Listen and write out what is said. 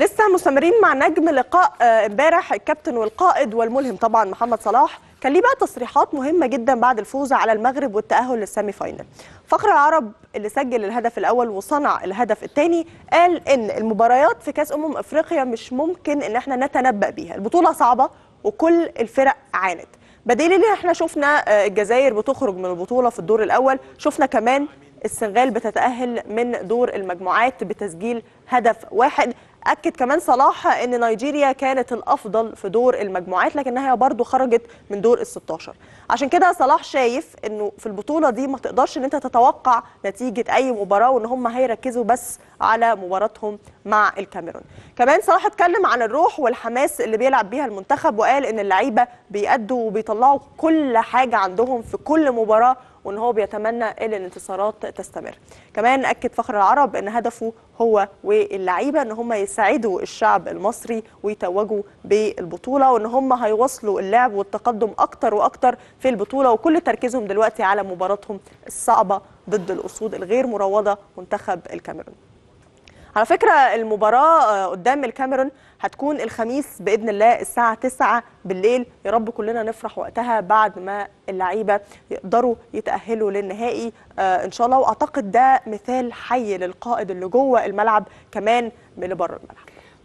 لسه مستمرين مع نجم لقاء آه، امبارح الكابتن والقائد والملهم طبعا محمد صلاح كان ليه بقى تصريحات مهمه جدا بعد الفوز على المغرب والتاهل للسيمي فاينل فخر العرب اللي سجل الهدف الاول وصنع الهدف الثاني قال ان المباريات في كاس امم افريقيا مش ممكن ان احنا نتنبأ بيها البطوله صعبه وكل الفرق عانت بدليل ان احنا شفنا آه، الجزائر بتخرج من البطوله في الدور الاول شفنا كمان السنغال بتتأهل من دور المجموعات بتسجيل هدف واحد أكد كمان صلاح أن نيجيريا كانت الأفضل في دور المجموعات لكنها برضو خرجت من دور ال 16 عشان كده صلاح شايف أنه في البطولة دي ما تقدرش أن أنت تتوقع نتيجة أي مباراة وأن هم هيركزوا بس على مباراتهم مع الكاميرون كمان صلاح اتكلم عن الروح والحماس اللي بيلعب بيها المنتخب وقال أن اللعيبة بيأدوا وبيطلعوا كل حاجة عندهم في كل مباراة وان هو بيتمنى ان الانتصارات تستمر كمان اكد فخر العرب ان هدفه هو واللعيبه ان هم يساعدوا الشعب المصري ويتوجوا بالبطوله وان هم هيواصلوا اللعب والتقدم اكتر واكتر في البطوله وكل تركيزهم دلوقتي على مباراتهم الصعبه ضد الاسود الغير مروضه منتخب الكاميرون على فكرة المباراة آه، قدام الكاميرون هتكون الخميس بإذن الله الساعة 9 بالليل يا رب كلنا نفرح وقتها بعد ما اللعيبة يقدروا يتأهلوا للنهائي آه، إن شاء الله وأعتقد ده مثال حي للقائد اللي جوه الملعب كمان من بره الملعب